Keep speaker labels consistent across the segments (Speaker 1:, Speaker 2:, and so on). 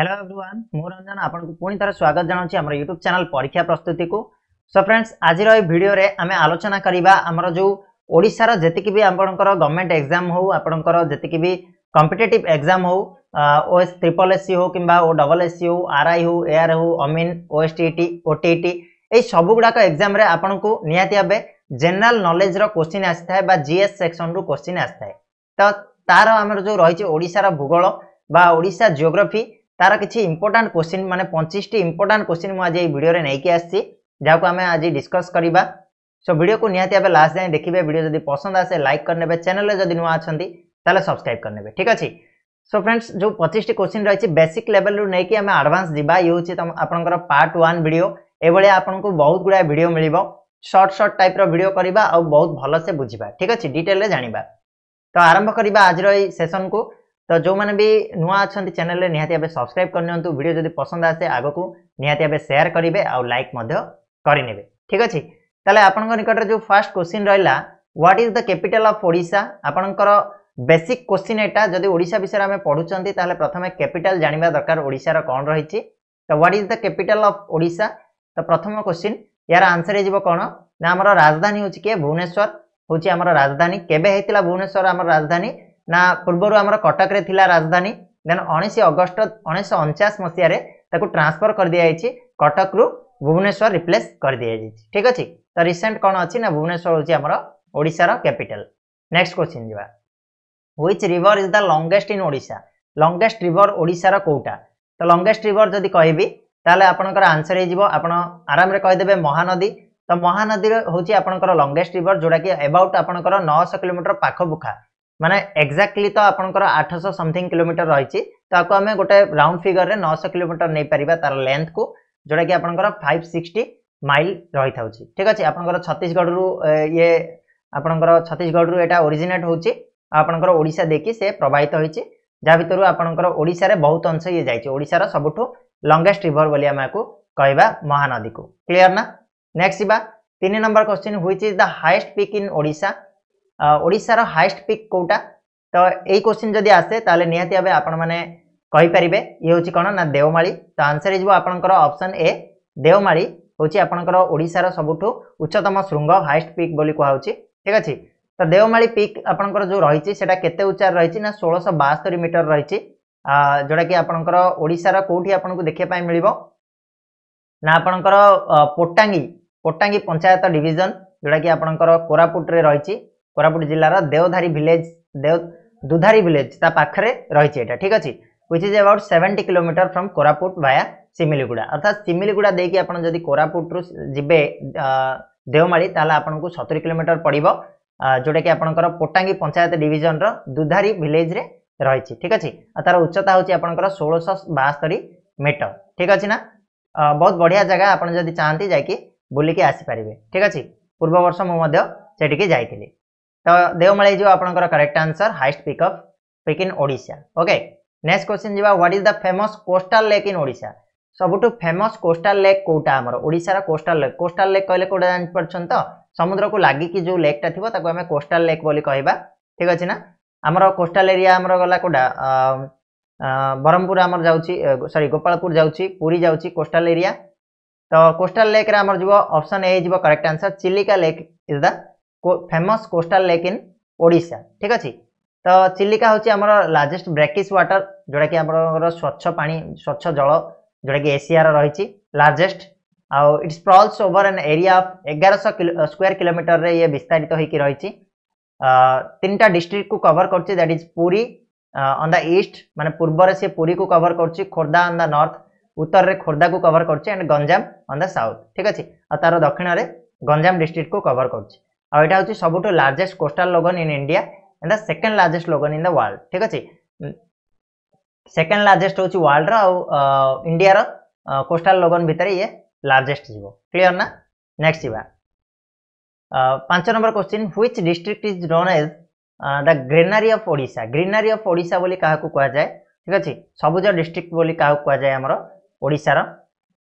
Speaker 1: Hello everyone मु रंजन आपण को पुणी थर स्वागत जनाउछि हमर YouTube चैनल परीक्षा प्रस्तुति को सो फ्रेंड्स आज रो ए वीडियो रे हमें आलोचना करिबा हमर जो ओडिसा रो जतिकि भी आपणकर गवर्नमेंट एग्जाम हो आपणकर जतिकि भी कॉम्पिटिटिव एग्जाम हो ओएस ट्रिपल एससी हो किंबा ओ डबल एससी हो आरआई हो एआर हो अमिन ओएसटीटी ओटीटी এই সবুগুড়াক এক্সাম রে আপনার নিহতি ভাবে জেনারেল নলেজ র কোশ্চিন আসিথায় বা জিএস সেকশন রু কোশ্চিন আসিথায় তো তার আমার যে রয়েছে ওড়িশার ভূগোল বা ওড়িশা জিওগ্রাফি তার কিছু ইম্পর্টাট কোশ্চিন মানে পঁচিশটি ইম্পর্টাট কোশ্চিন মু আজ এই ভিডিওরে নেইকি আসছি যাকে আমি আজ ডিসকস করা সো ভিডিওকে নিহতি ভাবে লাস্ট যাই দেখবে ভিডিও যদি পসন্দ আসে লাইক করে নেবে চ্যানেলে যদি নূয়া অনেক তাহলে সবসক্রাইব করে নেবে ঠিক আছে সো ফ্রেন্ডস যে পঁচিশটি কোশ্চিন রয়েছে বেসিক লেভেলু নেই আমি আডভান্স যা ইয়ে হচ্ছে আপনার পার্ট ওয়ান ভিডিও এভাবে আপনার বহুত গুড়া ভিডিও মিলব সর্ট সর্ট টাইপ্র ভিডিও করা আহত ভালসে বুঝবা ঠিক আছে ডিটেলরে জাঁয়া তো আরম্ভ করা আজর এই সেসন কু ତ ଯେଉଁମାନେ ବି ନୂଆ ଅଛନ୍ତି ଚ୍ୟାନେଲରେ ନିହାତି ଭାବେ ସବସ୍କ୍ରାଇବ୍ କରିନିଅନ୍ତୁ ଭିଡ଼ିଓ ଯଦି ପସନ୍ଦ ଆସେ ଆଗକୁ ନିହାତି ଭାବେ ସେୟାର କରିବେ ଆଉ ଲାଇକ୍ ମଧ୍ୟ କରିନେବେ ଠିକ୍ ଅଛି ତାହେଲେ ଆପଣଙ୍କ ନିକଟରେ ଯେଉଁ ଫାର୍ଷ୍ଟ କୋଶ୍ଚିନ୍ ରହିଲା what is the capital of Odisha ଆପଣଙ୍କର ବେସିକ୍ କୋଶ୍ଚିନ୍ ଏଇଟା ଯଦି ଓଡ଼ିଶା ବିଷୟରେ ଆମେ ପଢ଼ୁଛନ୍ତି ତାହେଲେ ପ୍ରଥମେ କ୍ୟାପିଟାଲ୍ ଜାଣିବା ଦରକାର ଓଡ଼ିଶାର କ'ଣ ରହିଛି ତ what is the capital of Odisha ତ ପ୍ରଥମ କୋଶ୍ଚିନ୍ ୟାର ଆନ୍ସର ହେଇଯିବ କ'ଣ ନା ଆମର ରାଜଧାନୀ ହେଉଛି କିଏ ଭୁବନେଶ୍ୱର ହେଉଛି ଆମର ରାଜଧାନୀ କେବେ ହେଇଥିଲା ଭୁବନେଶ୍ୱର ଆମର ରାଜଧାନୀ ନା ପୂର୍ବରୁ ଆମର କଟକରେ ଥିଲା ରାଜଧାନୀ ଦେନ ଉଣେଇଶ ଅଗଷ୍ଟ ଉଣେଇଶହ ଅଣଚାଶ ମସିହାରେ ତାକୁ ଟ୍ରାନ୍ସଫର କରିଦିଆଯାଇଛି କଟକରୁ ଭୁବନେଶ୍ୱର ରିପ୍ଲେସ୍ କରିଦିଆଯାଇଛି ଠିକ୍ ଅଛି ତ ରିସେଣ୍ଟ କ'ଣ ଅଛି ନା ଭୁବନେଶ୍ୱର ହେଉଛି ଆମର ଓଡ଼ିଶାର କ୍ୟାପିଟାଲ ନେକ୍ସଟ କ୍ୱେଶ୍ଚିନ୍ ଯିବା which river is the longest in Odisha longest river ଓଡ଼ିଶାର କେଉଁଟା ତ ଲଙ୍ଗେଷ୍ଟ ରିଭର୍ ଯଦି କହିବି ତାହେଲେ ଆପଣଙ୍କର ଆନ୍ସର ହେଇଯିବ ଆପଣ ଆରାମରେ କହିଦେବେ ମହାନଦୀ ତ ମହାନଦୀର ହେଉଛି ଆପଣଙ୍କର ଲଙ୍ଗେଷ୍ଟ ରିଭର୍ ଯେଉଁଟାକି ଏବାଉଟ୍ ଆପଣଙ୍କର ନଅଶହ କିଲୋମିଟର ପାଖ ପୁଖା মানে ଏକ୍ଜାକ୍ଟଲି ତ ଆପଣଙ୍କର ଆଠଶହ ସମଥିଙ୍ଗ କିଲୋମିଟର ରହିଛି ତାକୁ ଆମେ ଗୋଟେ ରାଉଣ୍ଡ ଫିଗରରେ ନଅଶହ କିଲୋମିଟର ନେଇପାରିବା ତାର ଲେନ୍ଥକୁ ଯେଉଁଟାକି ଆପଣଙ୍କର ଫାଇଭ୍ ସିକ୍ସଟି ମାଇଲ୍ ରହିଥାଉଛି ଠିକ୍ ଅଛି ଆପଣଙ୍କର ଛତିଶଗଡ଼ରୁ ଇଏ ଆପଣଙ୍କର ଛତିଶଗଡ଼ରୁ ଏଇଟା ଓରିଜିନେଟ୍ ହେଉଛି ଆପଣଙ୍କର ଓଡ଼ିଶା ଦେଇକି ସେ ପ୍ରବାହିତ ହୋଇଛି ଯାହା ଭିତରୁ ଆପଣଙ୍କର ଓଡ଼ିଶାରେ ବହୁତ ଅଂଶ ଇଏ ଯାଇଛି ଓଡ଼ିଶାର ସବୁଠୁ ଲଙ୍ଗେଷ୍ଟ ରିଭର ବୋଲି ଆମେ ଆକୁ କହିବା ମହାନଦୀକୁ କ୍ଲିଅର ନା ନେକ୍ସଟ ଯିବା ତିନି number question which is the highest peak in Odisha ଓଡ଼ିଶାର ହାଏଷ୍ଟ ପିକ୍ କେଉଁଟା ତ ଏଇ କ୍ୱେଶ୍ଚିନ୍ ଯଦି ଆସେ ତାହେଲେ ନିହାତି ଭାବେ ଆପଣମାନେ କହିପାରିବେ ଇଏ ହେଉଛି କ'ଣ ନା ଦେଓମାଳି ତ ଆନ୍ସର୍ ହେଇଯିବ ଆପଣଙ୍କର ଅପସନ୍ ଏ ଦେଓମାଳି ହେଉଛି ଆପଣଙ୍କର ଓଡ଼ିଶାର ସବୁଠୁ ଉଚ୍ଚତମ ଶୃଙ୍ଗ ହାଏଷ୍ଟ ପିକ୍ ବୋଲି କୁହାହେଉଛି ଠିକ୍ ଅଛି ତ ଦେଓମାଳି ପିକ୍ ଆପଣଙ୍କର ଯେଉଁ ରହିଛି ସେଇଟା କେତେ ଉଚ୍ଚାର ରହିଛି ନା ଷୋହଳଶହ ବାସ୍ତରି ମିଟର ରହିଛି ଯେଉଁଟାକି ଆପଣଙ୍କର ଓଡ଼ିଶାର କେଉଁଠି ଆପଣଙ୍କୁ ଦେଖିବା ପାଇଁ ମିଳିବ ନା ଆପଣଙ୍କର ପୋଟାଙ୍ଗି ପୋଟାଙ୍ଗି ପଞ୍ଚାୟତ ଡିଭିଜନ୍ ଯେଉଁଟାକି ଆପଣଙ୍କର କୋରାପୁଟରେ ରହିଛି कोरापुट जिलार देवधारी भिलेज देव दुधारी भिलेज ताखे रही है ठीक अच्छे which is about seventy kilometre from Koraput via Similiguda अर्थात सिमिलीगुड़ा देक आज जब कोरापुट रू जब देवमाली तेल आपन को सतुरी किलोमीटर पड़ो जोटा कि आपंकर पोटांगी पंचायत डिजन रुधारी भिलेज रही ठीक अच्छे तार उच्चता हूँ आपंकर षोलश बास्तरी मीटर ठीक अच्छे ना बहुत बढ़िया जगह आपड़ जब चाहती जाकि बुलिकी आसपारे ठीक अच्छे पूर्व वर्ष मुझे से जाती તો દેવ મળી જો આપણો correct answer highest peak of peak in Odisha okay next question જવા what is the famous coastal lake in Odisha ସବୁଠୁ ଫେମସ୍ କୋଷ୍ଟାଲ ଲେକ୍ କେଉଁଟା ଆମର ଓଡ଼ିଶାର କୋଷ୍ଟାଲ ଲେକ୍ କୋଷ୍ଟାଲ ଲେକ୍ କହିଲେ କେଉଁଟା ଜାଣିପାରୁଛନ୍ତି ତ ସମୁଦ୍ରକୁ ଲାଗିକି ଯେଉଁ ଲେକ୍ଟା ଥିବ ତାକୁ ଆମେ କୋଷ୍ଟାଲ ଲେକ୍ ବୋଲି କହିବା ଠିକ୍ ଅଛି ନା ଆମର କୋଷ୍ଟାଲ ଏରିଆ ଆମର ଗଲା କେଉଁଟା ବ୍ରହ୍ମପୁର ଆମର ଯାଉଛି ସରି ଗୋପାଳପୁର ଯାଉଛି ପୁରୀ ଯାଉଛି କୋଷ୍ଟାଲ ଏରିଆ ତ କୋଷ୍ଟାଲ ଲେକ୍ରେ ଆମର ଯିବ ଅପସନ୍ ଏ ଯିବ correct answer Chilika lake is the famous coastal lake in Odisha ঠিক আছে তো চিଲିକା হচ্ছে ଆମର লার্জেস্ট ব্রেকিস ওয়াটার যেটা কি আমার স্বচ্ছ পানি স্বচ্ছ জল যেটা কি এশিয়ার রয়েছে লার্জেস্ট আউ it's sprawls over an area of এগারশো স্কোয়ার কিলোমিটরের ইয়ে বিস্তারিত হয়েকি রয়েছে তিনটা ডিস্ট্রিক্ট কু কভর করছে that is Puri on the east মানে পূর্বরে সে পুরী কু কভর করছে খোর্ধা অন দ্য নর্থ উত্তরের খোর্ধা কু কভর করছে and Ganjam on the south ঠিক আছে আর তার দক্ষিণরে গঞ্জাম ডিস্ট্রিক্ট কু কভর করছে ଆଉ ଏଇଟା ହେଉଛି ସବୁଠୁ largest coastal lagoon in India and the second largest lagoon in the world ଠିକ୍ ଅଛି ସେକେଣ୍ଡ ଲାର୍ଜେଷ୍ଟ ହେଉଛି ୱାର୍ଲଡର ଆଉ ଇଣ୍ଡିଆର କୋଷ୍ଟାଲ ଲଗନ୍ ଭିତରେ ଇଏ ଲାର୍ଜେଷ୍ଟ ଯିବ କ୍ଲିଅର ନା ନେକ୍ସଟ ଯିବା ପାଞ୍ଚ number question which district is known as the granary of Odisha granary of Odisha ବୋଲି କାହାକୁ କୁହାଯାଏ ଠିକ୍ ଅଛି ସବୁଜ ଡିଷ୍ଟ୍ରିକ୍ଟ ବୋଲି କାହାକୁ କୁହାଯାଏ ଆମର ଓଡ଼ିଶାର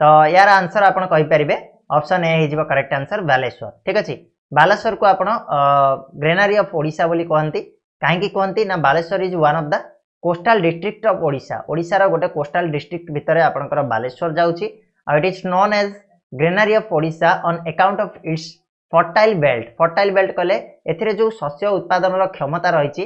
Speaker 1: ତ ୟାର ଆନ୍ସର ଆପଣ କହିପାରିବେ ଅପସନ୍ ଏ ହେଇଯିବ କରେକ୍ଟ ଆନ୍ସର ବାଲେଶ୍ୱର ଠିକ୍ ଅଛି ବାଲେଶ୍ୱରକୁ ଆପଣ ଗ୍ରେନାରି ଅଫ୍ ଓଡ଼ିଶା ବୋଲି କହନ୍ତି କାହିଁକି କୁହନ୍ତି ନା Baleswar is one of the coastal district of Odisha ଓଡ଼ିଶାର ଗୋଟେ କୋଷ୍ଟାଲ ଡିଷ୍ଟ୍ରିକ୍ଟ ଭିତରେ ଆପଣଙ୍କର ବାଲେଶ୍ୱର ଯାଉଛି ଆଉ it is known as granary of Odisha on account of its fertile belt fertile belt କହିଲେ ଏଥିରେ ଯେଉଁ ଶସ୍ୟ ଉତ୍ପାଦନର କ୍ଷମତା ରହିଛି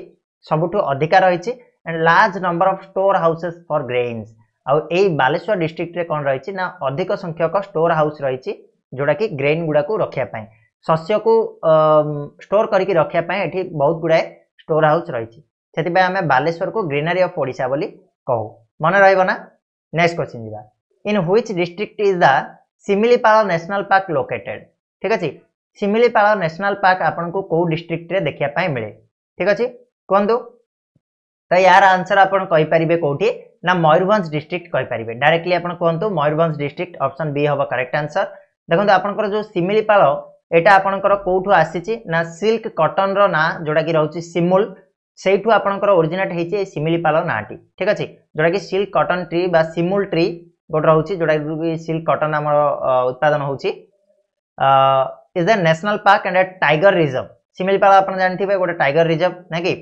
Speaker 1: ସବୁଠୁ ଅଧିକା ରହିଛି and large number of store houses for grains ଆଉ ଏଇ ବାଲେଶ୍ୱର ଡିଷ୍ଟ୍ରିକ୍ଟରେ କ'ଣ ରହିଛି ନା ଅଧିକ ସଂଖ୍ୟକ ଷ୍ଟୋର୍ ହାଉସ୍ ରହିଛି ଯେଉଁଟାକି ଗ୍ରେନ୍ ଗୁଡ଼ାକୁ ରଖିବା ପାଇଁ ଶସ୍ୟକୁ ଷ୍ଟୋର୍ କରିକି ରଖିବା ପାଇଁ ଏଠି ବହୁତ ଗୁଡ଼ାଏ ଷ୍ଟୋର୍ ହାଉସ୍ ରହିଛି ସେଥିପାଇଁ ଆମେ ବାଲେଶ୍ୱରକୁ ଗ୍ରୀନାରୀ ଅଫ୍ ଓଡ଼ିଶା ବୋଲି କହୁ ମନେ ରହିବ ନା ନେକ୍ସଟ କ୍ୱେଶ୍ଚିନ୍ ଯିବା in which district is the Similipal national park located ଠିକ୍ ଅଛି ଶିମିଳିପାଳ ନ୍ୟାସନାଲ୍ ପାର୍କ ଆପଣଙ୍କୁ କେଉଁ ଡିଷ୍ଟ୍ରିକ୍ଟରେ ଦେଖିବା ପାଇଁ ମିଳେ ଠିକ୍ ଅଛି କୁହନ୍ତୁ ତ ୟାର ଆନ୍ସର ଆପଣ କହିପାରିବେ କେଉଁଠି ନା ମୟୂରଭଞ୍ଜ ଡିଷ୍ଟ୍ରିକ୍ଟ କହିପାରିବେ ଡାଇରେକ୍ଟଲି ଆପଣ କୁହନ୍ତୁ ମୟୂରଭଞ୍ଜ ଡିଷ୍ଟ୍ରିକ୍ଟ ଅପସନ୍ ବି ହେବ କରେକ୍ଟ ଆନ୍ସର୍ ଦେଖନ୍ତୁ ଆପଣଙ୍କର ଯେଉଁ ଶିମିଳିପାଳ এটা আপনার কোথাও আসিছে না সিল্ক কটনর না যেটা কি রয়েছে সিমুল সেইটু আপনার ওরিজিনেট হয়েছে এই সিমিলিপাল নাটি ঠিক আছে যেটা কি সিল্ক কটন ট্রি বা সিমুল ট্রি গোটে রয়েছে যেটা সিল্ক কটন আমার উৎপাদন হচ্ছে is a national park and a tiger reserve Similipal আপনার জানিথে গোটে টাইগর রিজর্ভ না কি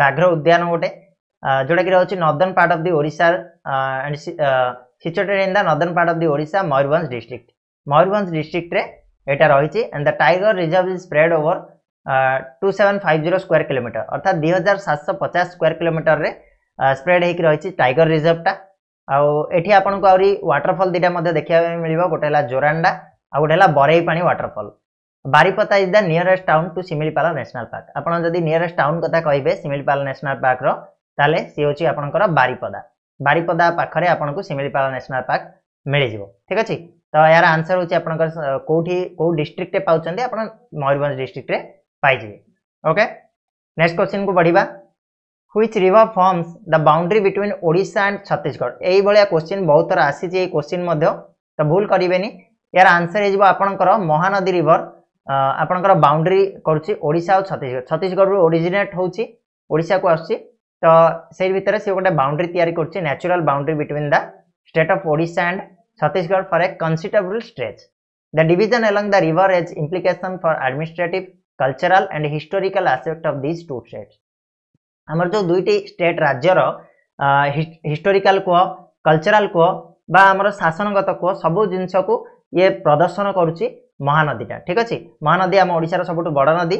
Speaker 1: ব্যাঘ্র উদ্যান গোটে যেটা কি রয়েছে নদর্ন পার্ট অফ দি ওড়িশার and situated in the northern part of the Odisha Mayurbhanj district Mayurbhanj ডিস্ট্রিক্টরে এটা রয়েছে and the tiger reserve is spread over two seven five zero square kilometre অর্থাৎ দুই হাজার সাতশো পচাশ স্কোয়ার কিলোমিটরে স্প্রেড হয়েকি রয়েছে টাইগর রিজর্ভটা ଆଉ ଏଠି ଆପଣଙ୍କୁ ଆହୁରି ୱାଟରଫଲ୍ ଦୁଇଟା ମଧ୍ୟ ଦେଖିବା ପାଇଁ ମିଳିବ ଗୋଟେ ହେଲା ଜୋରାଣ୍ଡା ଆଉ ଗୋଟେ ହେଲା Bareipani waterfall Baripada is the nearest town to Similipal national park ଆପଣ ଯଦି ନିୟରେଷ୍ଟ ଟାଉନ୍ କଥା କହିବେ ଶିମିଳିପାଳ ନ୍ୟାସନାଲ୍ ପାର୍କର ତାହେଲେ ସିଏ ହେଉଛି ଆପଣଙ୍କର ବାରିପଦା ବାରିପଦା ପାଖରେ ଆପଣଙ୍କୁ ଶିମିଳିପାଳ ନ୍ୟାସନାଲ୍ ପାର୍କ ମିଳିଯିବ ଠିକ୍ ଅଛି ତ ଏହାର ଆନ୍ସର ହେଉଛି ଆପଣଙ୍କର କେଉଁଠି କେଉଁ ଡିଷ୍ଟ୍ରିକ୍ଟରେ ପାଉଛନ୍ତି ଆପଣ ମୟୂରଭଞ୍ଜ ଡିଷ୍ଟ୍ରିକ୍ଟରେ ପାଇଯିବେ ଓକେ ନେକ୍ସଟ କ୍ୱେଶ୍ଚିନ୍କୁ ବଢ଼ିବା which river forms the boundary between Odisha and Chhattisgarh এইভাবে কোশ্চিন বহুত থর আসিছে এই কোশ্চিন মধ্য তো ভুল করবেনি এর আনসর হয়ে আপনার মহানদী রিভর আপনার বাউন্ডারি করছে ওড়িশা ও ছত্তিশগড় ছত্তিশগড় ওরিজিনেট হচ্ছে ওড়িশা কু আসছে তো সেই ভিতরে সে গোটে বাউন্ডারি তৈরি করছে natural boundary between the state of Odisha and Chhattisgarh for a considerable stretch. The division along the river has implication for administrative, cultural and historical aspect of these two states. ଆମର ଯେଉଁ ଦୁଇଟି ଷ୍ଟେଟ୍ ରାଜ୍ୟର historical କୁହ cultural କୁହ ବା ଆମର ଶାସନଗତ କୁହ ସବୁ ଜିନିଷକୁ ଇଏ ପ୍ରଦର୍ଶନ କରୁଛି ମହାନଦୀଟା ଠିକ୍ ଅଛି ମହାନଦୀ ଆମ ଓଡ଼ିଶାର ସବୁଠୁ ବଡ଼ ନଦୀ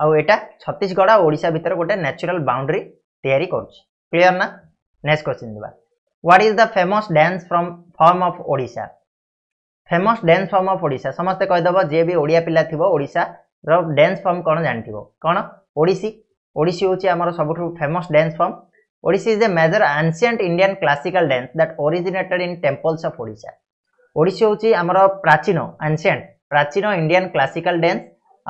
Speaker 1: ଆଉ ଏଇଟା ଛତିଶଗଡ଼ ଆଉ ଓଡ଼ିଶା ଭିତରେ ଗୋଟେ ନ୍ୟାଚୁରାଲ ବାଉଣ୍ଡ୍ରି ତିଆରି କରୁଛି କ୍ଲିଅର ନା ନେକ୍ସଟ କ୍ୱେଶ୍ଚିନ୍ ଯିବା what is the famous dance from form of Odisha famous dance form of Odisha ସମସ୍ତେ କହିଦେବ ଯିଏ ବି ଓଡ଼ିଆ ପିଲା ଥିବ ଓଡ଼ିଶାର ଡ୍ୟାନ୍ସ ଫର୍ମ କ'ଣ ଜାଣିଥିବ କ'ଣ ଓଡ଼ିଶୀ ଓଡ଼ିଶୀ ହେଉଛି ଆମର ସବୁଠୁ famous dance form Odissi is a major ancient Indian classical dance that originated in temples of Odisha Odissi ହେଉଛି ଆମର ପ୍ରାଚୀନ ଆନ୍ସିଏଣ୍ଟ ପ୍ରାଚୀନ ଇଣ୍ଡିଆନ୍ କ୍ଲାସିକାଲ୍ ଡ୍ୟାନ୍ସ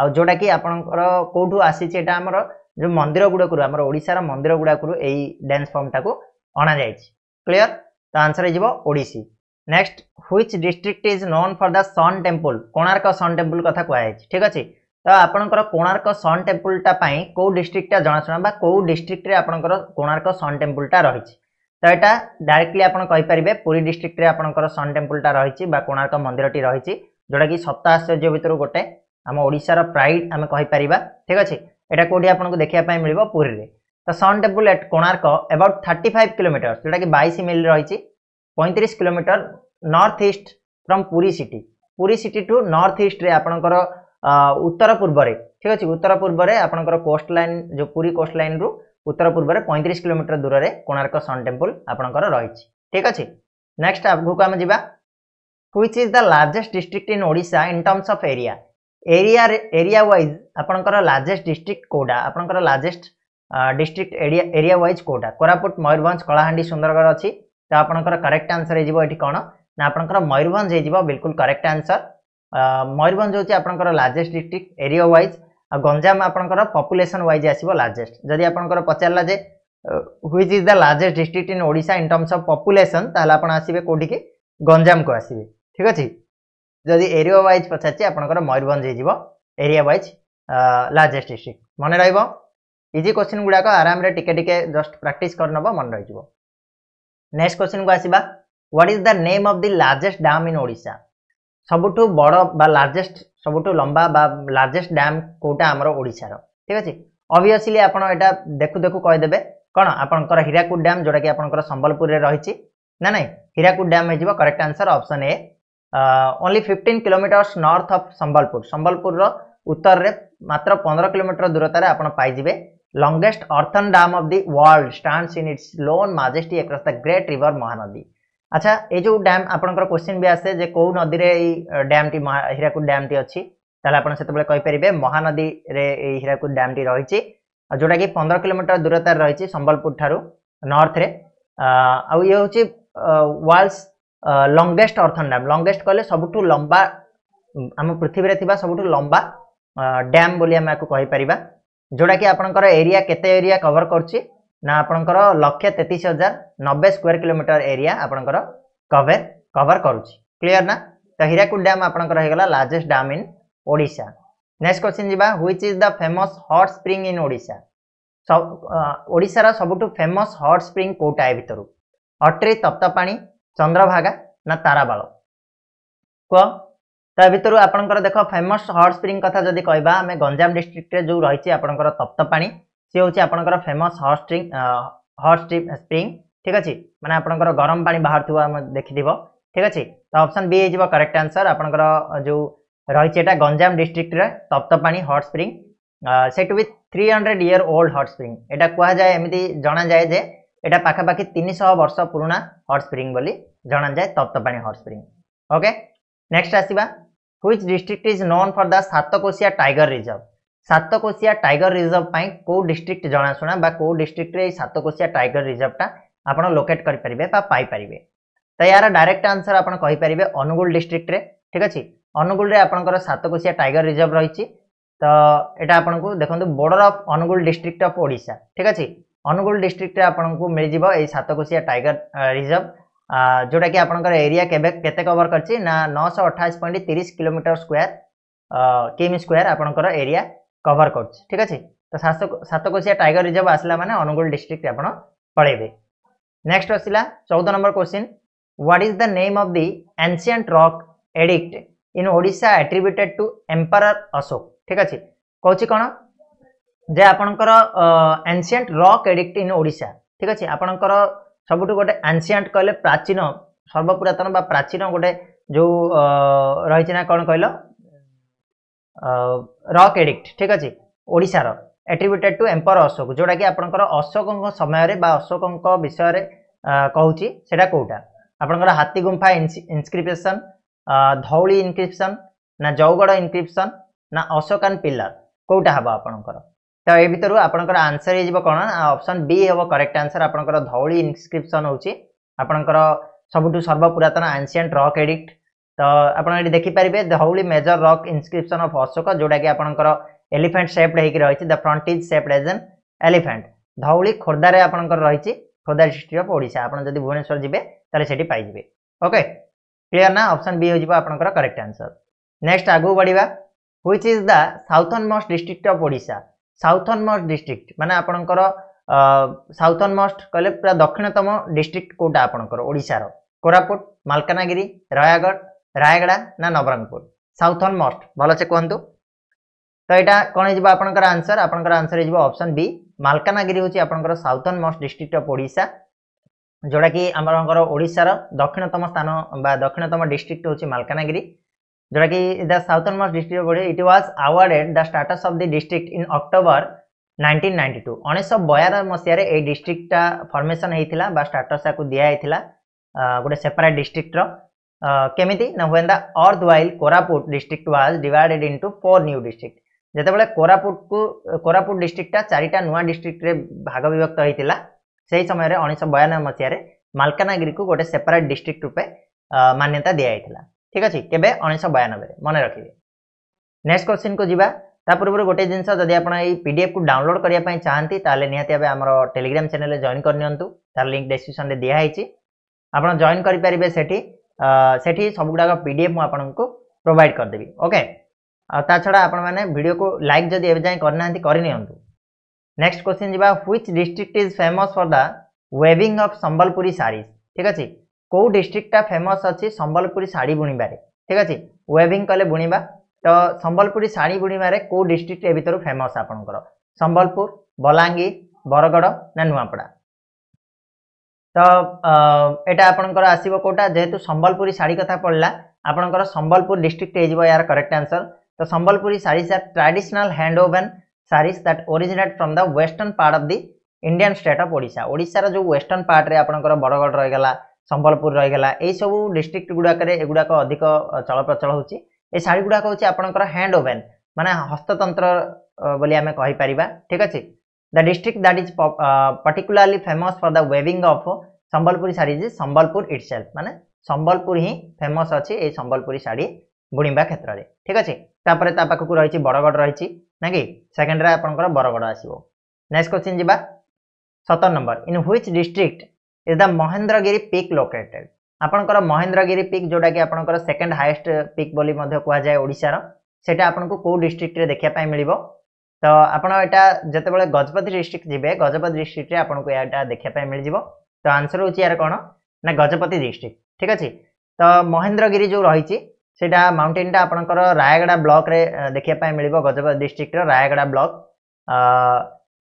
Speaker 1: ଆଉ ଯେଉଁଟାକି ଆପଣଙ୍କର କେଉଁଠୁ ଆସିଛି ଏଇଟା ଆମର ଯେଉଁ ମନ୍ଦିର ଗୁଡ଼ାକରୁ ଆମର ଓଡ଼ିଶାର ମନ୍ଦିର ଗୁଡ଼ାକରୁ ଏଇ ଡ୍ୟାନ୍ସ ଫର୍ମଟାକୁ ଅଣାଯାଇଛି ক্লিয়ার ତ ଆନ୍ସର ହେଇଯିବ Odissi next which district is known for the sun temple Konark sun temple କଥା କୁହାଯାଇଛି ଠିକ୍ ଅଛି ତ ଆପଣଙ୍କର କୋଣାର୍କ ସନ୍ ଟେମ୍ପୁଲ୍ଟା ପାଇଁ କେଉଁ ଡିଷ୍ଟ୍ରିକ୍ଟଟା ଜଣାଶୁଣା ବା କେଉଁ ଡିଷ୍ଟ୍ରିକ୍ଟରେ ଆପଣଙ୍କର କୋଣାର୍କ ସନ୍ ଟେମ୍ପୁଲ୍ଟା ରହିଛି ତ ଏଇଟା ଡାଇରେକ୍ଟଲି ଆପଣ କହିପାରିବେ ପୁରୀ ଡିଷ୍ଟ୍ରିକ୍ଟରେ ଆପଣଙ୍କର ସନ୍ ଟେମ୍ପୁଲ୍ଟା ରହିଛି ବା କୋଣାର୍କ ମନ୍ଦିରଟି ରହିଛି ଯେଉଁଟାକି ସପ୍ତା ଆଶ୍ଚର୍ଯ୍ୟ ଭିତରୁ ଗୋଟେ ଆମ ଓଡ଼ିଶାର ପ୍ରାଇଡ୍ ଆମେ କହିପାରିବା ଠିକ୍ ଅଛି ଏଇଟା କେଉଁଠି ଆପଣଙ୍କୁ ଦେଖିବା ପାଇଁ ମିଳିବ ପୁରୀରେ ତ sun temple at Konark about thirty five kilometre ଯେଉଁଟାକି ବାଇଶ ମିଲ୍ ରହିଛି ପଇଁତିରିଶ kilometre north east from Puri city Puri city to north ଇଷ୍ଟରେ ଆପଣଙ୍କର ଉତ୍ତର ପୂର୍ବରେ ଠିକ୍ ଅଛି ଉତ୍ତର ପୂର୍ବରେ ଆପଣଙ୍କର କୋଷ୍ଟ ଲାଇନ୍ ଯେଉଁ ପୁରୀ କୋଷ୍ଟ ଲାଇନ୍ରୁ ଉତ୍ତର ପୂର୍ବରେ ପଇଁତିରିଶ କିଲୋମିଟର ଦୂରରେ କୋଣାର୍କ ସନ୍ ଟେମ୍ପୁଲ୍ ଆପଣଙ୍କର ରହିଛି ଠିକ୍ ଅଛି ନେକ୍ସଟ ଆଗକୁ ଆମେ ଯିବା which is the largest district in Odisha in terms of area area area wise ଆପଣଙ୍କର ଲାର୍ଜେଷ୍ଟ ଡିଷ୍ଟ୍ରିକ୍ଟ କେଉଁଟା ଆପଣଙ୍କର largest district area area wise কোটা কোরাপুট ময়ূরভঞ্জ কলাহান্ডি সুন্দরগড় অছি তো আপনার করেক্ট আনসর হয়ে এটি কোণ না আপনার ময়ূরভঞ্জ হয়ে বিলকুল করেক্ট আনসর ময়ূরভঞ্জ হচ্ছে আপনার লার্জেস্ট ডিস্ট্রিক্ট এরিয়া ওয়াইজ ଆଉ ଗଞ୍ଜାମ ଆପଣଙ୍କର ପପୁଲେସନ୍ ୱାଇଜ୍ ଆସିବ ଲାର୍ଜେଷ୍ଟ ଯଦି ଆପଣଙ୍କର ପଚାରିଲା ଯେ which is the largest district in Odisha in terms of population ତାହେଲେ ଆପଣ ଆସିବେ କେଉଁଠିକି ଗଞ୍ଜାମକୁ ଆସିବେ ଠିକ୍ ଅଛି ଯଦି ଏରିଆ ୱାଇଜ୍ ପଚାରିଛି ଆପଣଙ୍କର ମୟୂରଭଞ୍ଜ ହେଇଯିବ ଏରିଆ ୱାଇଜ୍ ଲାର୍ଜେଷ୍ଟ ଡିଷ୍ଟ୍ରିକ୍ଟ ମନେ ରହିବ ଇଜି କ୍ୱେଶ୍ଚିନ୍ ଗୁଡ଼ାକ ଆରାମରେ ଟିକେ ଟିକେ ଜଷ୍ଟ ପ୍ରାକ୍ଟିସ୍ କରିନେବ ମନେ ରହିଯିବ ନେକ୍ସଟ କ୍ୱେଶ୍ଚିନ୍କୁ ଆସିବା what is the name of the largest dam in Odisha ସବୁଠୁ ବଡ଼ ବା ଲାର୍ଜେଷ୍ଟ ସବୁଠୁ ଲମ୍ବା ବା ଲାର୍ଜେଷ୍ଟ ଡ୍ୟାମ୍ କେଉଁଟା ଆମର ଓଡ଼ିଶାର ଠିକ୍ ଅଛି ଅଭିୟସ୍ଲି ଆପଣ ଏଇଟା ଦେଖୁ ଦେଖୁ କହିଦେବେ କ'ଣ ଆପଣଙ୍କର ହୀରାକୁଦ ଡ୍ୟାମ୍ ଯେଉଁଟାକି ଆପଣଙ୍କର ସମ୍ବଲପୁରରେ ରହିଛି ନା ନାହିଁ ହୀରାକୁଦ ଡ୍ୟାମ୍ ହେଇଯିବ correct answer option A only fifteen kilometers north of Sambalpur ସମ୍ବଲପୁରର ଉତ୍ତରରେ ମାତ୍ର ପନ୍ଦର କିଲୋମିଟର ଦୂରତାରେ ଆପଣ ପାଇଯିବେ longest earthen dam of the world stands in its lone majesty across the great river Mahanadi আচ্ছা এই যে ড্যাম আপনার কোশ্চিন বি আসে যে কেউ নদীরে এই ড্যামটি হীরাকুদ ড্যামটি অছি তাহলে আপনার সেতবে কইপারে মহানদীরে এই হীরাকুদ ড্যামটি রয়েছে যেটা কি পনেরো কিলোমিটার দূরতার রয়েছে সম্বলপুর ঠার নর্থরে আউ ইয়ে হচ্ছে world's longest earthen dam longest কলে সবুঠু লম্বা আম পৃথিবীরে থিবা সবুঠু লম্বা ড্যাম বলি আমি কইপারিবা ଯେଉଁଟାକି ଆପଣଙ୍କର ଏରିଆ କେତେ ଏରିଆ କଭର କରୁଛି ନା ଆପଣଙ୍କର ଲକ୍ଷେ ତେତିଶ ହଜାର ନବେ ସ୍କୋୟାର କିଲୋମିଟର ଏରିଆ ଆପଣଙ୍କର କଭର କଭର କରୁଛି କ୍ଲିଅର ନା ତ ହୀରାକୁଦ ଡ୍ୟାମ୍ ଆପଣଙ୍କର ହେଇଗଲା largest dam in Odisha next question ଯିବା which is the famous hot spring in Odisha ଓଡ଼ିଶାର ସବୁଠୁ ଫେମସ୍ ହଟ୍ ସ୍ପ୍ରିଙ୍ଗ କେଉଁଟା ଏ ଭିତରୁ ଅଟ୍ରି ତପ୍ତପାଣି ଚନ୍ଦ୍ରଭାଗା ନା ତାରାବାଳ କୁହ ତା ଭିତରୁ ଆପଣଙ୍କର ଦେଖ ଫେମସ୍ ହଟ୍ ସ୍ପ୍ରିଂ କଥା ଯଦି କହିବା ଆମେ ଗଞ୍ଜାମ ଡିଷ୍ଟ୍ରିକ୍ଟରେ ଯେଉଁ ରହିଛି ଆପଣଙ୍କର ତପ୍ତପାଣି ସିଏ ହେଉଛି ଆପଣଙ୍କର famous hot spring hot spring ଠିକ୍ ଅଛି ମାନେ ଆପଣଙ୍କର ଗରମ ପାଣି ବାହାରୁଥିବ ଆମେ ଦେଖିଥିବ ଠିକ୍ ଅଛି ତ ଅପସନ୍ ବି ହେଇଯିବ କରେକ୍ଟ ଆନ୍ସର୍ ଆପଣଙ୍କର ଯେଉଁ ରହିଛି ଏଇଟା ଗଞ୍ଜାମ ଡିଷ୍ଟ୍ରିକ୍ଟରେ ତପ୍ତପାଣି ହଟ୍ ସ୍ପ୍ରିଂ ସେଟୁ ବି three hundred year old hot spring এটা কুহযায় এমনি জনা যায় যে এটা পাখাপাখি তিনশহ বর্ষ পুরোনা হট স্প্রিং বলে জনা যায় Taptapani hot spring okay next আসবা which district is known for the Satkosia tiger reserve Satkosia tiger reserve ପାଇଁ କେଉଁ ଡିଷ୍ଟ୍ରିକ୍ଟ ଜଣାଶୁଣା ବା କେଉଁ ଡିଷ୍ଟ୍ରିକ୍ଟରେ ଏଇ ସାତକୋଶିଆ ଟାଇଗର ରିଜର୍ଭଟା ଆପଣ ଲୋକେଟ୍ କରିପାରିବେ ବା ପାଇପାରିବେ ତ ଏହାର ଡାଇରେକ୍ଟ ଆନ୍ସର ଆପଣ କହିପାରିବେ ଅନୁଗୁଳ ଡିଷ୍ଟ୍ରିକ୍ଟରେ ଠିକ୍ ଅଛି ଅନୁଗୁଳରେ ଆପଣଙ୍କର ସାତକୋଶିଆ ଟାଇଗର ରିଜର୍ଭ ରହିଛି ତ ଏଇଟା ଆପଣଙ୍କୁ ଦେଖନ୍ତୁ border of Angul district of Odisha ଠିକ୍ ଅଛି ଅନୁଗୁଳ ଡିଷ୍ଟ୍ରିକ୍ଟରେ ଆପଣଙ୍କୁ ମିଳିଯିବ ଏଇ ସାତକୋଶିଆ ଟାଇଗର ରିଜର୍ଭ जोटा कि आपंकर एरिया केते कवर करछि ना 928.30 किलोमीटर स्क्वायर किमी स्क्वायर आपंकर एरिया कवर करछि ठीक अछि तो सातकोशिया टाइगर रिजर्व आसला माने अनुगुल डिस्ट्रिक्ट आपण पळेबे नेक्स्ट आसला 14 number question what is the name of the ancient rock edict in Odisha attributed to emperor Ashoka ठीक अछि कहछि कोन जे आपणकर ancient rock edict in Odisha ठीक अछि आपणकर ସବୁଠୁ ଗୋଟେ ଆନସିଆଣ୍ଟ କହିଲେ ପ୍ରାଚୀନ ସର୍ବପୁରାତନ ବା ପ୍ରାଚୀନ ଗୋଟେ ଯେଉଁ ରହିଛି ନା କ'ଣ କହିଲ ରକ୍ ଏଡିକ୍ଟ ଠିକ ଅଛି ଓଡ଼ିଶାର ଆଟ୍ରିବ୍ୟୁଟେଡ଼ ଟୁ ଏମ୍ପର ଅଶୋକ ଯେଉଁଟାକି ଆପଣଙ୍କର ଅଶୋକଙ୍କ ସମୟରେ ବା ଅଶୋକଙ୍କ ବିଷୟରେ କହୁଛି ସେଇଟା କେଉଁଟା ଆପଣଙ୍କର ହାତୀ ଗୁମ୍ଫା ଇନସ୍କ୍ରିପସନ୍ ଧଉଳି ଇନକ୍ରିପସନ୍ ନା ଜୌଗଡ଼ ଇନକ୍ରିପସନ୍ ନା ଅଶୋକାନ୍ ପିଲର କେଉଁଟା ହେବ ଆପଣଙ୍କର ତ ଏ ଭିତରୁ ଆପଣଙ୍କର ଆନ୍ସର ହେଇଯିବ କ'ଣ ଅପସନ୍ ବି ହେବ କରେକ୍ଟ ଆନ୍ସର ଆପଣଙ୍କର ଧଉଳି ଇନସ୍କ୍ରିପ୍ସନ୍ ହେଉଛି ଆପଣଙ୍କର ସବୁଠୁ ସର୍ବପୁରାତନ ଆନ୍ସିଏଣ୍ଟ ରକ୍ ଏଡିକ୍ଟ ତ ଆପଣ ଏଠି ଦେଖିପାରିବେ Dhauli major rock inscription of Ashoka ଯେଉଁଟାକି ଆପଣଙ୍କର ଏଲିଫେଣ୍ଟ ସେପ୍ଡ ହେଇକି ରହିଛି the front is shaped as an elephant Dhauli ଖୋର୍ଦ୍ଧାରେ ଆପଣଙ୍କର ରହିଛି ଖୋର୍ଦ୍ଧା ଡିଷ୍ଟ୍ରିକ୍ଟ ଅଫ୍ ଓଡ଼ିଶା ଆପଣ ଯଦି ଭୁବନେଶ୍ୱର ଯିବେ ତାହେଲେ ସେଠି ପାଇଯିବେ ଓକେ କ୍ଲିୟର ନା ଅପସନ୍ ବି ହୋଇଯିବ ଆପଣଙ୍କର କରେକ୍ଟ ଆନ୍ସର ନେକ୍ସଟ ଆଗକୁ ବଢ଼ିବା which is the southernmost district of Odisha southernmost district ମାନେ ଆପଣଙ୍କର ସାଉଥର୍ଣ୍ଣମୋଷ୍ଟ କହିଲେ ପୁରା ଦକ୍ଷିଣତମ ଡିଷ୍ଟ୍ରିକ୍ଟ କେଉଁଟା ଆପଣଙ୍କର ଓଡ଼ିଶାର କୋରାପୁଟ ମାଲକାନଗିରି ରାୟଗଡ଼ ରାୟଗଡ଼ା ନା ନବରଙ୍ଗପୁର ସାଉଥର୍ଣ୍ଣମୋଷ୍ଟ ଭଲସେ କୁହନ୍ତୁ ତ ଏଇଟା କ'ଣ ହେଇଯିବ ଆପଣଙ୍କର ଆନ୍ସର ଆପଣଙ୍କର ଆନ୍ସର ହେଇଯିବ ଅପସନ୍ ବି ମାଲକାନଗିରି ହେଉଛି ଆପଣଙ୍କର ସାଉଥର୍ଣ୍ଣମୋଷ୍ଟ ଡିଷ୍ଟ୍ରିକ୍ଟ ଅଫ୍ ଓଡ଼ିଶା ଯେଉଁଟାକି ଆମର ଓଡ଼ିଶାର ଦକ୍ଷିଣତମ ସ୍ଥାନ ବା ଦକ୍ଷିଣତମ ଡିଷ୍ଟ୍ରିକ୍ଟ ହେଉଛି ମାଲକାନଗିରି যেটা কি দ্য সাউথনমোস্ট ডিস্ট্রিক্ট করে it was awarded the status of the district in October nineteen ninety two উনিশশো বୟାର ମସିହାରେ ଏଇ ଡିଷ୍ଟ୍ରିକ୍ଟଟା ଫର୍ମେସନ୍ ହେଇଥିଲା ବା ଷ୍ଟାଟସ୍ ଆକୁ ଦିଆହେଇଥିଲା ଗୋଟେ ସେପାରେଟ୍ ଡିଷ୍ଟ୍ରିକ୍ଟର କେମିତି ନା when the erstwhile Koraput district was divided into four new district ଯେତେବେଳେ କୋରାପୁଟକୁ କୋରାପୁଟ ଡିଷ୍ଟ୍ରିକ୍ଟଟା ଚାରିଟା ନୂଆ ଡିଷ୍ଟ୍ରିକ୍ଟରେ ଭାଗ ବିଭକ୍ତ ହେଇଥିଲା ସେହି ସମୟରେ ଉଣେଇଶହ ବୟାନବେ ମସିହାରେ ମାଲକାନଗିରିକୁ ଗୋଟେ ସେପାରେଟ୍ ଡିଷ୍ଟ୍ରିକ୍ଟ ରୂପେ ମାନ୍ୟତା ଦିଆଯାଇଥିଲା ঠিক ଅଛି କେବେ ଉଣେଇଶହ ବୟାନବେରେ ମନେ ରଖିବେ ନେକ୍ସଟ କ୍ୱେଶ୍ଚିନ୍କୁ ଯିବା ତା ପୂର୍ବରୁ ଗୋଟେ ଜିନିଷ ଯଦି ଆପଣ ଏଇ ପିଡିଏଫ୍କୁ ଡାଉନଲୋଡ୍ କରିବା ପାଇଁ ଚାହାନ୍ତି ତାହେଲେ ନିହାତି ଭାବେ ଆମର ଟେଲିଗ୍ରାମ ଚ୍ୟାନେଲରେ ଜଏନ୍ କରିନିଅନ୍ତୁ ତାର ଲିଙ୍କ୍ ଡେସ୍କ୍ରିପସନ୍ରେ ଦିଆହେଇଛି ଆପଣ ଜଏନ୍ କରିପାରିବେ ସେଠି ସେଠି ସବୁଗୁଡ଼ାକ ପିଡିଏଫ୍ ମୁଁ ଆପଣଙ୍କୁ ପ୍ରୋଭାଇଡ଼ କରିଦେବି ଓକେ ଆଉ ତା ଛଡ଼ା ଆପଣମାନେ ଭିଡ଼ିଓକୁ ଲାଇକ୍ ଯଦି ଏବେ ଯାଏଁ କରିନାହାନ୍ତି କରିନିଅନ୍ତୁ ନେକ୍ସଟ କ୍ୱେଶ୍ଚିନ୍ ଯିବା which district is famous for the weaving of Sambalpuri sari ঠিক আছে କେଉଁ ଡିଷ୍ଟ୍ରିକ୍ଟଟା ଫେମସ୍ ଅଛି ସମ୍ବଲପୁରୀ ଶାଢ଼ୀ ବୁଣିବାରେ ଠିକ୍ ଅଛି ୱେଭିଂ କଲେ ବୁଣିବା ତ ସମ୍ବଲପୁରୀ ଶାଢ଼ୀ ବୁଣିବାରେ କେଉଁ ଡିଷ୍ଟ୍ରିକ୍ଟ ଏ ଭିତରୁ ଫେମସ୍ ଆପଣଙ୍କର ସମ୍ବଲପୁର ବଲାଙ୍ଗୀର ବରଗଡ଼ ନା ନୂଆପଡ଼ା ତ ଏଇଟା ଆପଣଙ୍କର ଆସିବ କେଉଁଟା ଯେହେତୁ ସମ୍ବଲପୁରୀ ଶାଢ଼ୀ କଥା ପଡ଼ିଲା ଆପଣଙ୍କର ସମ୍ବଲପୁର ଡିଷ୍ଟ୍ରିକ୍ଟ ହେଇଯିବ ଏହାର କରେକ୍ଟ ଆନ୍ସର୍ ତ ସମ୍ବଲପୁରୀ ଶାଢ଼ୀ ସାର୍ traditional handwoven saris that originate from the western part of the Indian state of Odisha ଓଡ଼ିଶାର ଯେଉଁ ୱେଷ୍ଟର୍ଣ୍ଣ ପାର୍ଟରେ ଆପଣଙ୍କର ବରଗଡ଼ ରହିଗଲା ସମ୍ବଲପୁର ରହିଗଲା ଏଇସବୁ ଡିଷ୍ଟ୍ରିକ୍ଟ ଗୁଡ଼ାକରେ ଏଗୁଡ଼ାକ ଅଧିକ ଚଳପ୍ରଚଳ ହେଉଛି ଏ ଶାଢ଼ୀ ଗୁଡ଼ାକ ହେଉଛି ଆପଣଙ୍କର ହ୍ୟାଣ୍ଡ ଓଭେନ୍ ମାନେ ହସ୍ତତନ୍ତ୍ର ବୋଲି ଆମେ କହିପାରିବା ଠିକ୍ ଅଛି the district that is particularly famous for the weaving of Sambalpuri sari is Sambalpur itself ମାନେ ସମ୍ବଲପୁର ହିଁ ଫେମସ୍ ଅଛି ଏଇ ସମ୍ବଲପୁରୀ ଶାଢ଼ୀ ବୁଣିବା କ୍ଷେତ୍ରରେ ଠିକ୍ ଅଛି ତାପରେ ତା ପାଖକୁ ରହିଛି ବରଗଡ଼ ରହିଛି ନା କି ସେକେଣ୍ଡରେ ଆପଣଙ୍କର ବରଗଡ଼ ଆସିବ ନେକ୍ସଟ କ୍ୱେଶ୍ଚିନ୍ ଯିବା ସତର number in which district is the Mohendragiri peak located. ଆପଣଙ୍କର ମହେନ୍ଦ୍ରଗିରି ପିକ୍ ଯେଉଁଟାକି ଆପଣଙ୍କର ସେକେଣ୍ଡ ହାଏଷ୍ଟ ପିକ୍ ବୋଲି ମଧ୍ୟ କୁହାଯାଏ ଓଡ଼ିଶାର ସେଇଟା ଆପଣଙ୍କୁ କେଉଁ ଡିଷ୍ଟ୍ରିକ୍ଟରେ ଦେଖିବା ପାଇଁ ମିଳିବ ତ ଆପଣ ଏଇଟା ଯେତେବେଳେ ଗଜପତି ଡିଷ୍ଟ୍ରିକ୍ଟ ଯିବେ ଗଜପତି ଡିଷ୍ଟ୍ରିକ୍ଟରେ ଆପଣଙ୍କୁ ଏଇଟା ଦେଖିବା ପାଇଁ ମିଳିଯିବ ତ ଆନ୍ସର ହେଉଛି ଏହାର କ'ଣ ନା ଗଜପତି ଡିଷ୍ଟ୍ରିକ୍ଟ ଠିକ୍ ଅଛି ତ ମହେନ୍ଦ୍ରଗିରି ଯେଉଁ ରହିଛି ସେଇଟା ମାଉଣ୍ଟେନ୍ଟା ଆପଣଙ୍କର ରାୟଗଡ଼ା ବ୍ଲକରେ ଦେଖିବା ପାଇଁ ମିଳିବ ଗଜପତି ଡିଷ୍ଟ୍ରିକ୍ଟର ରାୟଗଡ଼ା ବ୍ଲକ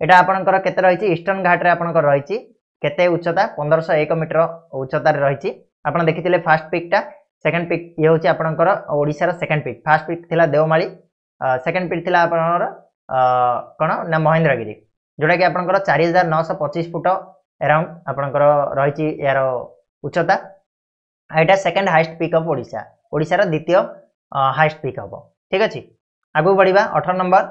Speaker 1: ଏଇଟା ଆପଣଙ୍କର କେତେ ରହିଛି ଇଷ୍ଟର୍ଣ୍ଣ ଘାଟରେ ଆପଣଙ୍କର ରହିଛି কেতে উচ্চতা পনেরোশো এক মিটর উচ্চতার রয়েছে আপনার দেখিলে ফার্স্ট পিকটা সেকেন্ড পিক ইয়ে হচ্ছে আপনার ওড়শার সেকেন্ড পিক ফার্স্ট পিক লা দেওমাড়ি সেকেন্ড পিক লা আপনার কোণ না মহেন্দ্রগিরি ଯେଉଁଟାକି ଆପଣଙ୍କର ଚାରି ହଜାର ନଅଶହ ପଚିଶ ଫୁଟ ଏରାଉଣ୍ଡ ଆପଣଙ୍କର ରହିଛି ଏହାର ଉଚ୍ଚତା ଏଇଟା second highest peak of Odisha ଓଡ଼ିଶାର ଦ୍ୱିତୀୟ ହାଇଷ୍ଟ ପିକ୍ ହେବ ଠିକ୍ ଅଛି ଆଗକୁ ବଢ଼ିବା ଅଠର number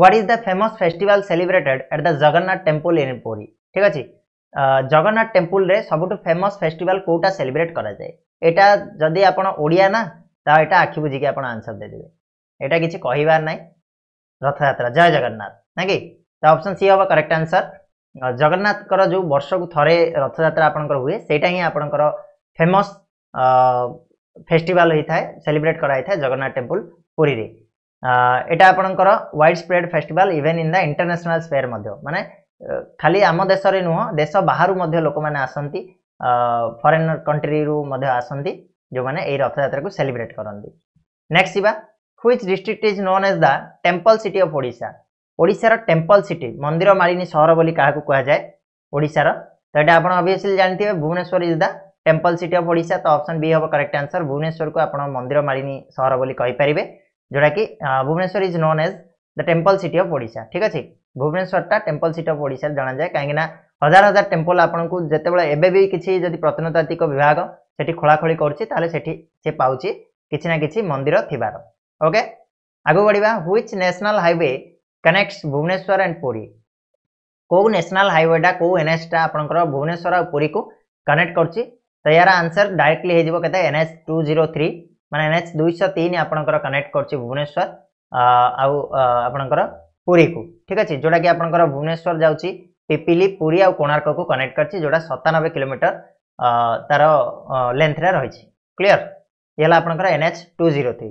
Speaker 1: what is the famous festival celebrated at the Jagannath temple in Puri ଠିକ୍ ଅଛି জগন্নাথ ଟେମ୍ପୁଲରେ ସବୁଠୁ ଫେମସ୍ ଫେଷ୍ଟିଭାଲ୍ କେଉଁଟା ସେଲିବ୍ରେଟ୍ କରାଯାଏ ଏଇଟା ଯଦି ଆପଣ ଓଡ଼ିଆ ନା ତ ଏଇଟା ଆଖି ବୁଝିକି ଆପଣ ଆନ୍ସର୍ ଦେଇଦେବେ ଏଇଟା କିଛି କହିବାର ନାହିଁ ରଥଯାତ୍ରା ଜୟ ଜଗନ୍ନାଥ ନା କି ତ ଅପସନ୍ ସି ହେବ କରେକ୍ଟ ଆନ୍ସର୍ ଜଗନ୍ନାଥଙ୍କର ଯେଉଁ ବର୍ଷକୁ ଥରେ ରଥଯାତ୍ରା ଆପଣଙ୍କର ହୁଏ ସେଇଟା ହିଁ ଆପଣଙ୍କର ଫେମସ୍ ଫେଷ୍ଟିଭାଲ୍ ହୋଇଥାଏ ସେଲିବ୍ରେଟ୍ କରାଯାଇଥାଏ ଜଗନ୍ନାଥ ଟେମ୍ପୁଲ ପୁରୀରେ ଏଇଟା ଆପଣଙ୍କର widespread festival even in the international sphere ମଧ୍ୟ ମାନେ ଖାଲି ଆମ ଦେଶରେ ନୁହଁ ଦେଶ ବାହାରୁ ମଧ୍ୟ ଲୋକମାନେ ଆସନ୍ତି ଫରେନ୍ କଣ୍ଟ୍ରିରୁ ମଧ୍ୟ ଆସନ୍ତି ଯେଉଁମାନେ ଏହି ରଥଯାତ୍ରାକୁ ସେଲିବ୍ରେଟ୍ କରନ୍ତି ନେକ୍ସଟ ଯିବା which district is known as the temple city of Odisha ଓଡ଼ିଶାର ଟେମ୍ପଲ୍ ସିଟି ମନ୍ଦିର ମାଳିନୀ ସହର ବୋଲି କାହାକୁ କୁହାଯାଏ ଓଡ଼ିଶାର ତ ଏଇଟା ଆପଣ ଅଭିୟସଲି ଜାଣିଥିବେ Bhubaneswar is the temple city of Odisha ତ ଅପସନ୍ ବି ହେବ କରେକ୍ଟ ଆନ୍ସର ଭୁବନେଶ୍ୱରକୁ ଆପଣ ମନ୍ଦିର ମାଳିନୀ ସହର ବୋଲି କହିପାରିବେ ଯେଉଁଟାକି Bhubaneswar is known as the temple city of Odisha ଠିକ୍ ଅଛି ভুবনেশ্বরটা টেম্পল সিট অফ ଓଡ଼ିଶାରେ ଜଣାଯାଏ କାହିଁକିନା ହଜାର ହଜାର ଟେମ୍ପଲ ଆପଣଙ୍କୁ ଯେତେବେଳେ ଏବେ ବି କିଛି ଯଦି ପ୍ରତ୍ନତାତ୍ତ୍ୱିକ ବିଭାଗ ସେଠି ଖୋଳାଖୋଳି କରୁଛି ତାହେଲେ ସେଠି ସେ ପାଉଛି କିଛି ନା କିଛି ମନ୍ଦିର ଥିବାର ଓକେ ଆଗକୁ ବଢ଼ିବା which national highway connects Bhubaneswar and Puri କେଉଁ ନ୍ୟାସନାଲ୍ ହାଇୱେଟା କେଉଁ ଏନ୍ଏଚ୍ଟା ଆପଣଙ୍କର ଭୁବନେଶ୍ୱର ଆଉ ପୁରୀକୁ କନେକ୍ଟ କରୁଛି ତ ଏହାର ଆନ୍ସର ଡାଇରେକ୍ଟଲି ହେଇଯିବ କେତେ ଏନ୍ଏଚ୍ ଟୁ ଜିରୋ ଥ୍ରୀ ମାନେ ଏନ୍ଏଚ୍ ଦୁଇଶହ ତିନି ଆପଣଙ୍କର କନେକ୍ଟ କରୁଛି ଭୁବନେଶ୍ୱର ଆଉ ଆପଣଙ୍କର পুরীକୁ ଠିକ୍ ଅଛି ଯେଉଁଟାକି ଆପଣଙ୍କର ଭୁବନେଶ୍ୱର ଯାଉଛି ପିପିଲି ପୁରୀ ଆଉ କୋଣାର୍କକୁ କନେକ୍ଟ କରିଛି ଯେଉଁଟା ସତାନବେ କିଲୋମିଟର ତାର ଲେନ୍ଥରେ ରହିଛି କ୍ଲିଅର ଇଏ ହେଲା ଆପଣଙ୍କର N H two zero three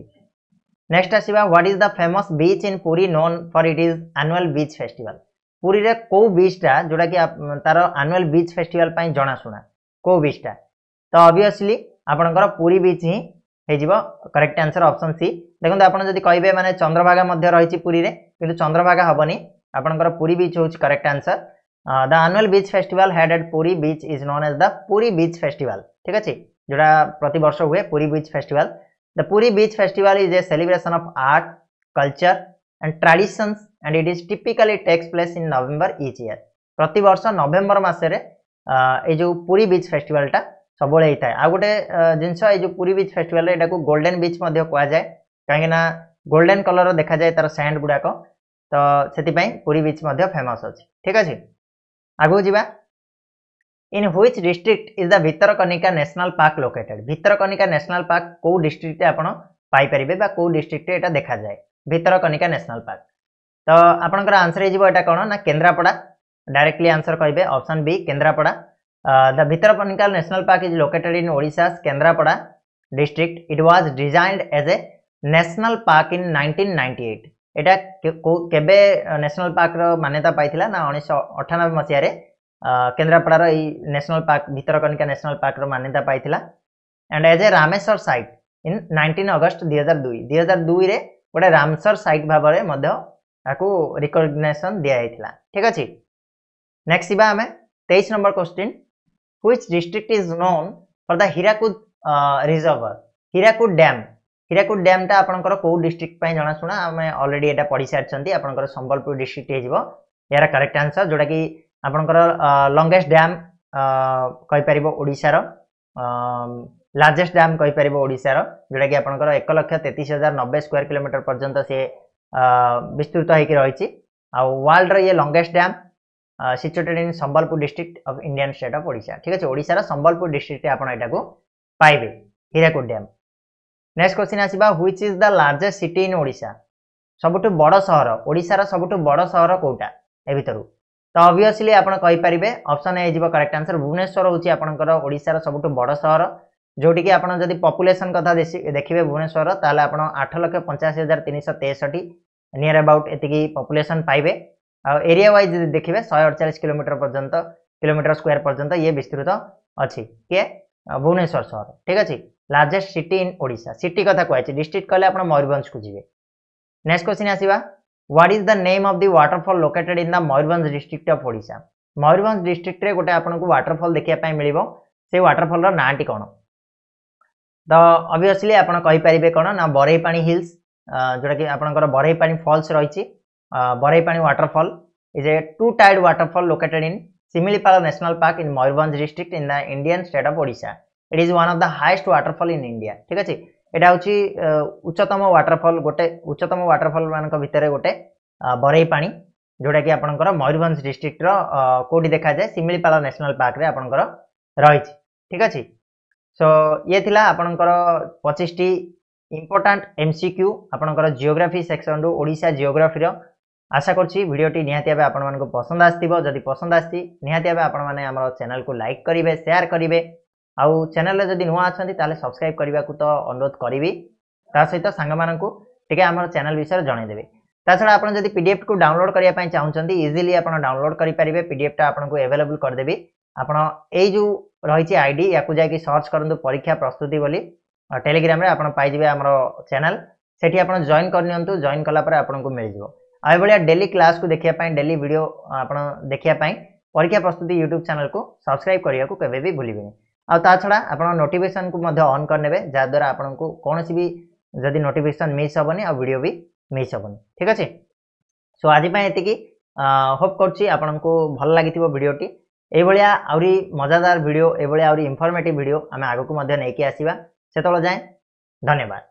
Speaker 1: next ଆସିବା what is the famous beach in Puri known for it is annual beach festival ପୁରୀରେ କେଉଁ ବିଚ୍ଟା ଯେଉଁଟାକି ତାର ଆନୁଆଲ୍ ବିଚ୍ ଫେଷ୍ଟିଭାଲ୍ ପାଇଁ ଜଣାଶୁଣା କେଉଁ ବିଚ୍ଟା ତ ଅବଭିୟସଲି ଆପଣଙ୍କର ପୁରୀ ବିଚ୍ ହିଁ ହେଇଯିବ କରେକ୍ଟ ଆନ୍ସର ଅପସନ୍ ସି ଦେଖନ୍ତୁ ଆପଣ ଯଦି କହିବେ ମାନେ ଚନ୍ଦ୍ରଭାଗା ମଧ୍ୟ ରହିଛି ପୁରୀରେ କିନ୍ତୁ ଚନ୍ଦ୍ରଭାଗା ହେବନି ଆପଣଙ୍କର ପୁରୀ ବିଚ୍ ହେଉଛି correct answer the annual beach festival held at Puri beach is known as the Puri beach festival ଠିକ୍ ଅଛି ଯେଉଁଟା ପ୍ରତିବର୍ଷ ହୁଏ Puri beach festival the Puri beach festival is a celebration of art culture and traditions and it is typically takes place in November each year ପ୍ରତିବର୍ଷ November ମାସରେ ଏଇ ଯେଉଁ Puri beach ଫେଷ୍ଟିଭାଲଟା ସବୁବେଳେ ହେଇଥାଏ ଆଉ ଗୋଟେ ଜିନିଷ ଏଇ ଯେଉଁ ପୁରୀ ବିଚ୍ ଫେଷ୍ଟିଭାଲରେ ଏଟାକୁ ଗୋଲ୍ଡେନ୍ ବିଚ୍ ମଧ୍ୟ କୁହାଯାଏ କାହିଁକିନା ଗୋଲ୍ଡେନ୍ କଲର୍ର ଦେଖାଯାଏ ତା'ର ସ୍ୟାଣ୍ଡ ଗୁଡ଼ାକ ତ ସେଥିପାଇଁ ପୁରୀ ବିଚ୍ ମଧ୍ୟ ଫେମସ୍ ଅଛି ଠିକ୍ ଅଛି ଆଗକୁ ଯିବା in which district is the Bhitarkanika national park located Bhitarkanika national park কেউ ডিস্ট্রিক্টে আপনার পাইপারে বা কেউ ডিস্ট্রিক্টে এটা দেখা যায় ভিতরকনিকা ন্যাশনাল পার্ক তো আপনার আনসর হয়ে এটা কোণ না কেন্দ্রাপড়া ডাইরেক্টলি আনসর কহবে option B Kendrapara the Bhitarkanika national park is located in Odisha's Kendrapara district it was designated as a national park in nineteen ninety eight ଏଇଟା କେବେ ନ୍ୟାସନାଲ୍ ପାର୍କର ମାନ୍ୟତା ପାଇଥିଲା ନା ଉଣେଇଶହ ଅଠାନବେ ମସିହାରେ uh, କେନ୍ଦ୍ରାପଡ଼ାର ଏଇ ନ୍ୟାସନାଲ୍ ପାର୍କ ଭିତରକନିକା ନ୍ୟାସନାଲ୍ ପାର୍କର ମାନ୍ୟତା ପାଇଥିଲା and as a Ramsar site in nineteen August ଦୁଇ ହଜାର ଦୁଇ ଦୁଇ ହଜାର ଦୁଇରେ ଗୋଟେ ରାମସର ସାଇଟ୍ ଭାବରେ ମଧ୍ୟ ତାକୁ ରିକଗ୍ନେସନ୍ ଦିଆଯାଇଥିଲା ଠିକ୍ ଅଛି ନେକ୍ସଟ୍ ଯିବା ଆମେ ତେଇଶ number question which district is known for the hirakud uh, reservoir hirakud dam Hirakud ଡ୍ୟାମ୍ଟା ଆପଣଙ୍କର କେଉଁ ଡିଷ୍ଟ୍ରିକ୍ଟ ପାଇଁ ଜଣାଶୁଣା ଆମେ ଅଲରେଡ଼ି ଏଇଟା ପଢ଼ି ସାରିଛନ୍ତି ଆପଣଙ୍କର ସମ୍ବଲପୁର ଡିଷ୍ଟ୍ରିକ୍ଟ ହେଇଯିବ ଏହାର କରେକ୍ଟ ଆନ୍ସର୍ ଯେଉଁଟାକି ଆପଣଙ୍କର ଲଙ୍ଗେଷ୍ଟ ଡ୍ୟାମ୍ କହିପାରିବ ଓଡ଼ିଶାର ଲାର୍ଜେଷ୍ଟ ଡ୍ୟାମ୍ କହିପାରିବ ଓଡ଼ିଶାର ଯେଉଁଟାକି ଆପଣଙ୍କର ଏକ ଲକ୍ଷ ତେତିଶ ହଜାର ନବେ ସ୍କୋୟାର କିଲୋମିଟର ପର୍ଯ୍ୟନ୍ତ ସିଏ ବିସ୍ତୃତ ହେଇକି ରହିଛି ଆଉ ୱାର୍ଲଡର ଇଏ longest dam situated in Sambalpur district of Indian state of Odisha ଠିକ୍ ଅଛି ଓଡ଼ିଶାର ସମ୍ବଲପୁର ଡିଷ୍ଟ୍ରିକ୍ଟରେ ଆପଣ ଏଇଟାକୁ ପାଇବେ ହୀରାକୁଦ ଡ୍ୟାମ୍ ନେକ୍ସଟ କ୍ୱେଶ୍ଚିନ୍ ଆସିବା which is the largest city in Odisha ସବୁଠୁ ବଡ଼ ସହର ଓଡ଼ିଶାର ସବୁଠୁ ବଡ଼ ସହର କେଉଁଟା ଏ ଭିତରୁ ତ ଅଭିୟସ୍ଲି ଆପଣ କହିପାରିବେ ଅପସନ୍ ହେଇଯିବ କରେକ୍ଟ ଆନ୍ସର୍ ଭୁବନେଶ୍ୱର ହେଉଛି ଆପଣଙ୍କର ଓଡ଼ିଶାର ସବୁଠୁ ବଡ଼ ସହର ଯେଉଁଠିକି ଆପଣ ଯଦି ପପୁଲେସନ୍ କଥା ଦେଖିବେ ଭୁବନେଶ୍ୱର ତାହେଲେ ଆପଣ ଆଠ ଲକ୍ଷ ପଞ୍ଚାଅଶୀ ହଜାର ତିନିଶହ ତେଷଠି ନିୟର୍ ଆବାଉଟ୍ ଏତିକି ପପୁଲେସନ୍ ପାଇବେ ଆଉ ଏରିଆ ୱାଇଜ୍ ଯଦି ଦେଖିବେ ଶହେ ଅଡ଼ଚାଳିଶ କିଲୋମିଟର ପର୍ଯ୍ୟନ୍ତ କିଲୋମିଟର ସ୍କୋୟାର ପର୍ଯ୍ୟନ୍ତ ଇଏ ବିସ୍ତୃତ ଅଛି କିଏ ଭୁବନେଶ୍ୱର ସହର ଠିକ୍ ଅଛି largest city in Odisha city କଥା କୁହାଯାଇଛି ଡିଷ୍ଟ୍ରିକ୍ଟ କହିଲେ ଆପଣ ମୟୂରଭଞ୍ଜକୁ ଯିବେ ନେକ୍ସଟ କ୍ୱେଶ୍ଚିନ୍ ଆସିବା what is the name of the waterfall located in the Mayurbhanj district of Odisha Mayurbhanj ଡିଷ୍ଟ୍ରିକ୍ଟରେ ଗୋଟେ ଆପଣଙ୍କୁ ୱାଟରଫଲ୍ ଦେଖିବା ପାଇଁ ମିଳିବ ସେଇ ୱାଟରଫଲ୍ର ନାଁଟି କ'ଣ ତ ଅବଭିୟସଲି ଆପଣ କହିପାରିବେ କ'ଣ ନା ବରେଇପାଣି ହିଲ୍ସ ଯେଉଁଟାକି ଆପଣଙ୍କର ବରେଇପାଣି ଫଲ୍ସ ରହିଛି uh, Boraipani waterfall is a two-tiered waterfall located in Similipala National Park in Moyurvanj district in the Indian state of Odisha. It is one of the highest waterfall in India. ঠিক আছে এটা হচ্ছে উচ্চতম waterfall গোটে উচ্চতম waterfall ମାନଙ୍କ ভিତରେ ଗୋଟେ ବରେଇ ପାଣି ଯେଉଁଟାକି ଆପଣଙ୍କର ମୟୂରଭଞ୍ଜ ଡିଷ୍ଟ୍ରିକ୍ଟର କେଉଁଠି ଦେଖାଯାଏ ଶିମିଳିପାଳ ନ୍ୟାସନାଲ୍ ପାର୍କରେ ଆପଣଙ୍କର ରହିଛି ଠିକ୍ ଅଛି ସୋ ଇଏ ଥିଲା ଆପଣଙ୍କର ପଚିଶଟି ଇମ୍ପୋର୍ଟାଣ୍ଟ ଏମ୍ ସି କ୍ୟୁ ଆପଣଙ୍କର ଜିଓଗ୍ରାଫି ସେକ୍ସନରୁ ଓଡ଼ିଶା ଜିଓଗ୍ରାଫିର আশা করছি ভিডিওটি নিহতি ভাবে আপনার পসন্দ আসব যদি পসন্দ আসছি নিহতি ভাবে আপনার আমার চ্যানেলকে লাইক করবে সেয়ার করবে আউ চ্যানেলে যদি নূয়া অনেক তাহলে সবসক্রাইব করা তো অনুরোধ করবি তা সহিত সাংগ মানুষ টিকি আমার চ্যানেল বিষয়ে জনাইদেবে তাছাড়া আপনার যদি পিডিএফ কু ডাউনলোড করা চাহুন ইজিলি আপনার ডাউনলোড করে পেয়ে পিডিএফটা আপনার এভেলেবল করেদেবি আপনার এই যে রয়েছে আইডি ইয়াকু যাই সর্চ করতু পরীক্ষা প্রস্তুতি বলে টেলিগ্রামে আপনার পাইবে আমার চ্যানেল সেটি আপনার জয়েন করে নিউ জয়েন কলাপরে আপনার মিলিযোগ ଆଉ ଭଳିଆ ଡେଲି କ୍ଲାସ୍କୁ ଦେଖିବା ପାଇଁ ଡେଲି ଭିଡ଼ିଓ ଆପଣ ଦେଖିବା ପାଇଁ ପରୀକ୍ଷା ପ୍ରସ୍ତୁତି ୟୁଟ୍ୟୁବ୍ ଚ୍ୟାନେଲ୍କୁ ସବସ୍କ୍ରାଇବ୍ କରିବାକୁ କେବେ ବି ଭୁଲିବେନି ଆଉ ତା ଛଡ଼ା ଆପଣ ନୋଟିଫିକେସନ୍କୁ ମଧ୍ୟ ଅନ୍ କରିନେବେ ଯାହାଦ୍ୱାରା ଆପଣଙ୍କୁ କୌଣସି ବି ଯଦି ନୋଟିଫିକେସନ୍ ମିସ୍ ହେବନି ଆଉ ଭିଡ଼ିଓ ବି ମିସ୍ ହେବନି ଠିକ୍ ଅଛି ସୋ ଆଜି ପାଇଁ ଏତିକି ହୋପ୍ କରୁଛି ଆପଣଙ୍କୁ ଭଲ ଲାଗିଥିବ ଭିଡ଼ିଓଟି ଏଇଭଳିଆ ଆହୁରି ମଜାଦାର ଭିଡ଼ିଓ ଏଇଭଳିଆ ଆହୁରି ଇନଫର୍ମେଟିଭ୍ ଭିଡ଼ିଓ ଆମେ ଆଗକୁ ମଧ୍ୟ ନେଇକି ଆସିବା ସେତେବେଳେ ଯାଏଁ ଧନ୍ୟବାଦ